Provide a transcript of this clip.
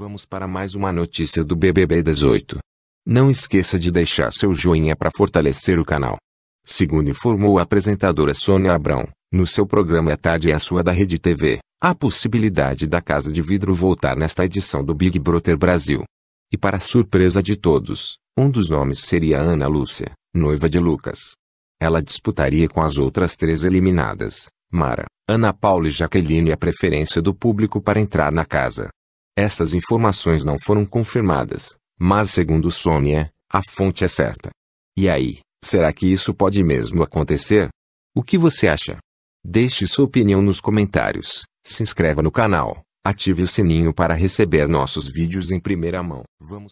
Vamos para mais uma notícia do BBB 18. Não esqueça de deixar seu joinha para fortalecer o canal. Segundo informou a apresentadora Sônia Abrão, no seu programa A Tarde é a Sua da Rede TV, há possibilidade da Casa de Vidro voltar nesta edição do Big Brother Brasil. E para surpresa de todos, um dos nomes seria Ana Lúcia, noiva de Lucas. Ela disputaria com as outras três eliminadas, Mara, Ana Paula e Jaqueline a preferência do público para entrar na casa. Essas informações não foram confirmadas, mas segundo Sônia, é, a fonte é certa. E aí, será que isso pode mesmo acontecer? O que você acha? Deixe sua opinião nos comentários, se inscreva no canal, ative o sininho para receber nossos vídeos em primeira mão. Vamos